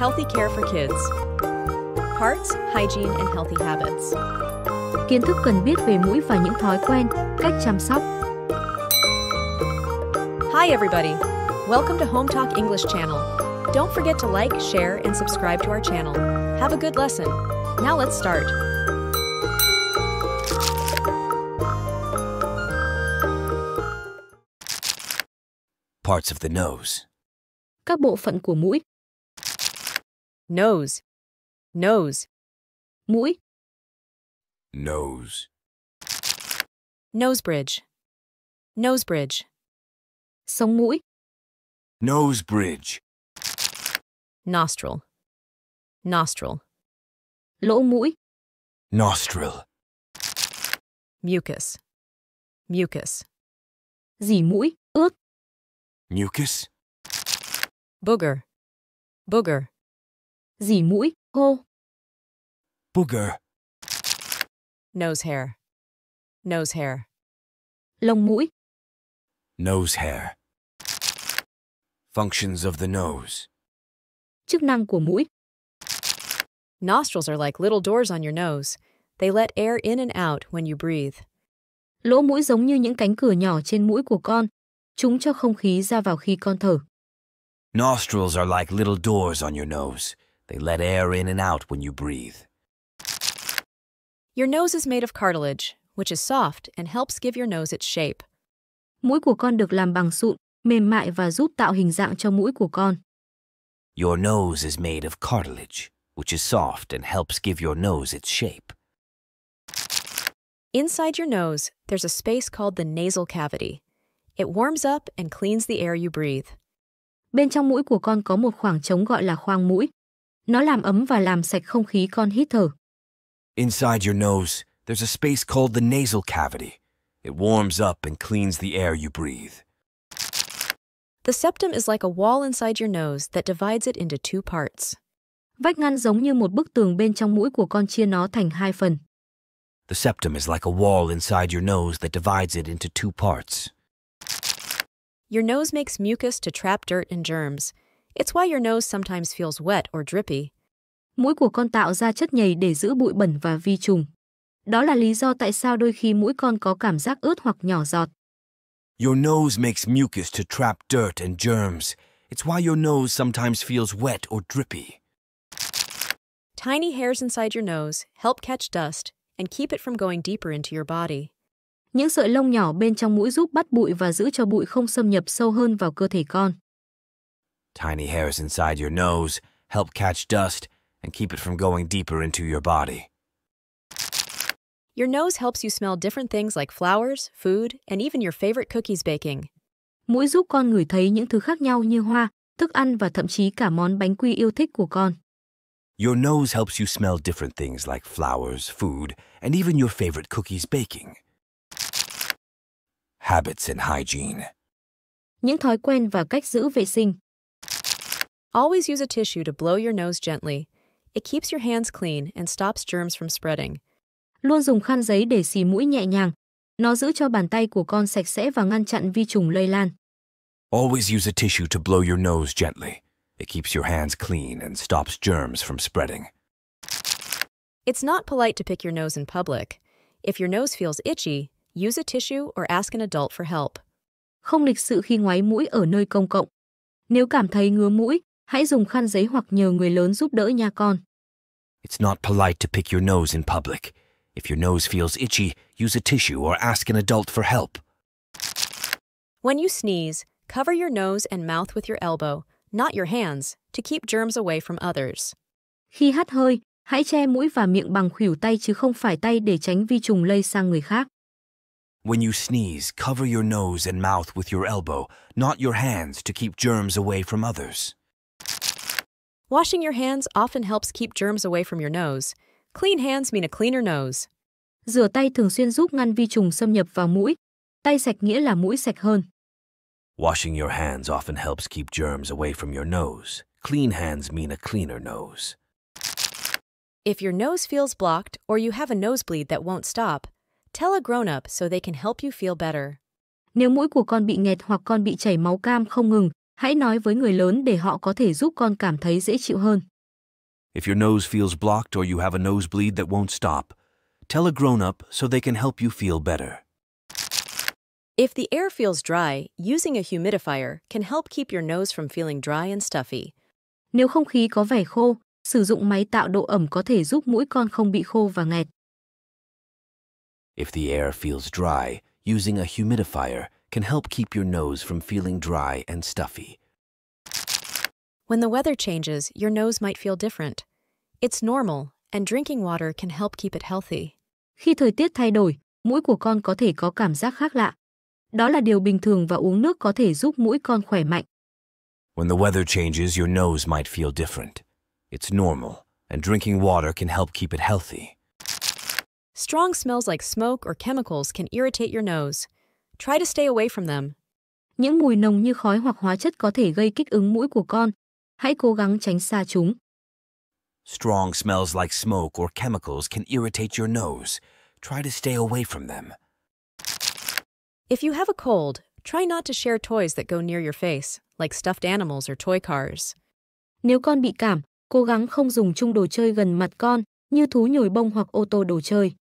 Healthy Care for Kids Hearts, Hygiene and Healthy Habits Kiến thức cần biết về mũi và những thói quen, cách chăm sóc. Hi everybody! Welcome to Home Talk English channel. Don't forget to like, share and subscribe to our channel. Have a good lesson. Now let's start. Parts of the nose. Các bộ phận của mũi nose, nose. Mũi. Nose. Nose bridge. Nose bridge. Sống mũi. Nose bridge. Nostril. Nostril. Lỗ mũi. Nostril. Mucus. Mucus. Dì mũi, ướt. Mucus. Booger. Booger. dỉ mũi, hô. Booger. Nose hair. Nose hair. Lông mũi. Nose hair. Functions of the nose. Chức năng của mũi. Nostrils are like little doors on your nose. They let air in and out when you breathe. Lỗ mũi giống như những cánh cửa nhỏ trên mũi của con. Chúng cho không khí ra vào khi con thở. Nostrils are like little doors on your nose. They let air in and out when you breathe. Your nose is made of cartilage, which is soft and helps give your nose its shape. Mũi của con được làm bằng sụn, mềm mại và giúp tạo hình dạng cho mũi của con. Your nose is made of cartilage, which is soft and helps give your nose its shape. Inside your nose, there's a space called the nasal cavity. It warms up and cleans the air you breathe. Bên trong mũi của con có một khoảng trống gọi là khoang mũi. Nó làm ấm và làm sạch không khí con hít thở. Inside your nose, there's a space called the nasal cavity. It warms up and cleans the air you breathe. The septum is like a wall inside your nose that divides it into two parts. Vách ngăn giống như một bức tường bên trong mũi của con chia nó thành hai phần. The septum is like a wall inside your nose that divides it into two parts. Your nose makes mucus to trap dirt and germs. It's why your nose sometimes feels wet or drippy. Mũi của con tạo ra chất nhầy để giữ bụi bẩn và vi trùng. Đó là lý do tại sao đôi khi mũi con có cảm giác ướt hoặc nhỏ giọt. Your nose makes mucus to trap dirt and germs. It's why your nose sometimes feels wet or drippy. Tiny hairs inside your nose help catch dust and keep it from going deeper into your body. Những sợi lông nhỏ bên trong mũi giúp bắt bụi và giữ cho bụi không xâm nhập sâu hơn vào cơ thể con. Tiny hairs inside your nose help catch dust and keep it from going deeper into your body. Your nose helps you smell different things like flowers, food, and even your favorite cookies baking. Mũi giúp con ngửi thấy những thứ khác nhau như hoa, thức ăn và thậm chí cả món bánh quy yêu thích của con. Your nose helps you smell different things like flowers, food, and even your favorite cookies baking. Habits and hygiene. Những thói quen và cách giữ vệ sinh. Always use a tissue to blow your nose gently. It keeps your hands clean and stops germs from spreading. Luôn dùng khăn giấy để xì mũi nhẹ nhàng. Nó giữ cho bàn tay của con sạch sẽ và ngăn chặn vi trùng lây lan. Always use a tissue to blow your nose gently. It keeps your hands clean and stops germs from spreading. It's not polite to pick your nose in public. If your nose feels itchy, use a tissue or ask an adult for help. Không lịch sự khi ngoái mũi ở nơi công cộng. Nếu cảm thấy ngứa mũi, Hãy dùng khăn giấy hoặc nhờ người lớn giúp đỡ nha con. It's not polite to pick your nose in public. If your nose feels itchy, use a tissue or ask an adult for help. When you sneeze, cover your nose and mouth with your elbow, not your hands, to keep germs away from others. Khi hắt hơi, hãy che mũi và miệng bằng khuỷu tay chứ không phải tay để tránh vi trùng lây sang người khác. When you sneeze, cover your nose and mouth with your elbow, not your hands, to keep germs away from others. Washing your hands often helps keep germs away from your nose. Clean hands mean a cleaner nose. Rửa tay thường xuyên giúp ngăn vi trùng xâm nhập vào mũi. Tay sạch nghĩa là mũi sạch hơn. Washing your hands often helps keep germs away from your nose. Clean hands mean a cleaner nose. If your nose feels blocked or you have a nosebleed that won't stop, tell a grown-up so they can help you feel better. Nếu mũi của con bị nghẹt hoặc con bị chảy máu cam không ngừng, Hãy nói với người lớn để họ có thể giúp con cảm thấy dễ chịu hơn. If your nose feels blocked or you have a nosebleed that won't stop, tell a grown-up so they can help you feel better. If the air feels dry, using a humidifier can help keep your nose from feeling dry and stuffy. Nếu không khí có vẻ khô, sử dụng máy tạo độ ẩm có thể giúp mũi con không bị khô và nghẹt. If the air feels dry, using a humidifier can help keep your nose from feeling dry and stuffy. When the weather changes, your nose might feel different. It's normal, and drinking water can help keep it healthy. Khi thời tiết thay đổi, mũi của con có thể có cảm giác khác lạ. Đó là điều bình thường và uống nước có thể giúp mũi con khỏe mạnh. When the weather changes, your nose might feel different. It's normal, and drinking water can help keep it healthy. Strong smells like smoke or chemicals can irritate your nose. Try to stay away from them. Những mùi nồng như khói hoặc hóa chất có thể gây kích ứng mũi của con. Hãy cố gắng tránh xa chúng. Strong smells like smoke or chemicals can irritate your nose. Try to stay away from them. If you have a cold, try not to share toys that go near your face, like stuffed animals or toy cars. Nếu con bị cảm, cố gắng không dùng chung đồ chơi gần mặt con, như thú nhồi bông hoặc ô tô đồ chơi.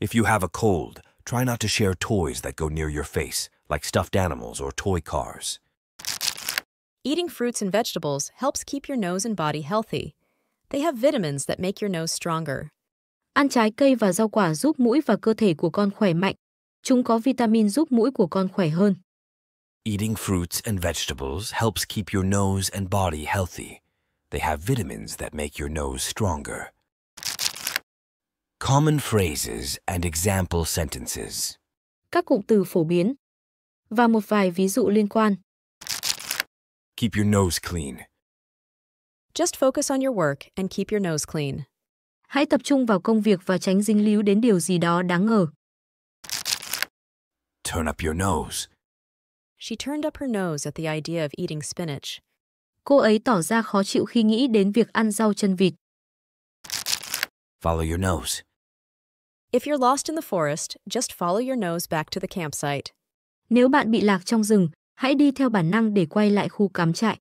If you have a cold, Try not to share toys that go near your face, like stuffed animals or toy cars. Eating fruits and vegetables helps keep your nose and body healthy. They have vitamins that make your nose stronger. Ăn trái cây và rau quả giúp mũi và cơ thể của con khỏe mạnh. Chúng có vitamin giúp mũi của con khỏe hơn. Eating fruits and vegetables helps keep your nose and body healthy. They have vitamins that make your nose stronger. Common phrases and example sentences. Các cụm từ phổ biến và một vài ví dụ liên quan. Keep your nose clean. Just focus on your work and keep your nose clean. Hãy tập trung vào công việc và tránh dính líu đến điều gì đó đáng ngờ. Turn up your nose. She turned up her nose at the idea of eating spinach. Cô ấy tỏ ra khó chịu khi nghĩ đến việc ăn rau chân vịt. Follow your nose. If you're lost in the forest, just follow your nose back to the campsite. Nếu bạn bị lạc trong rừng, hãy đi theo bản năng để quay lại khu cắm trại.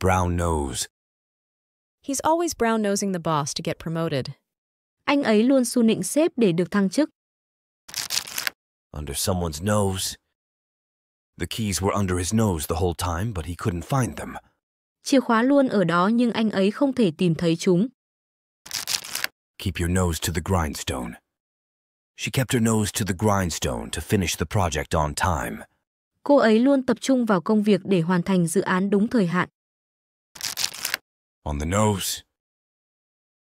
Brown nose. He's always brown nosing the boss to get promoted. Anh ấy luôn su nịnh sếp để được thăng chức. Under someone's nose. The keys were under his nose the whole time, but he couldn't find them. Chìa khóa luôn ở đó nhưng anh ấy không thể tìm thấy chúng. Keep your nose to the grindstone. She kept her nose to the grindstone to finish the project on time. Cô ấy luôn tập trung vào công việc để hoàn thành dự án đúng thời hạn. On the nose.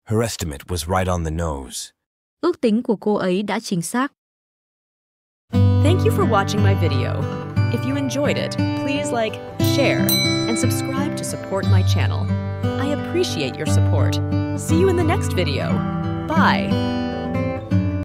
Her estimate was right on the nose. Ước tính của cô ấy đã chính xác. Thank you for watching my video. If you enjoyed it, please like, share, and subscribe to support my channel. I appreciate your support. See you in the next video. Bye.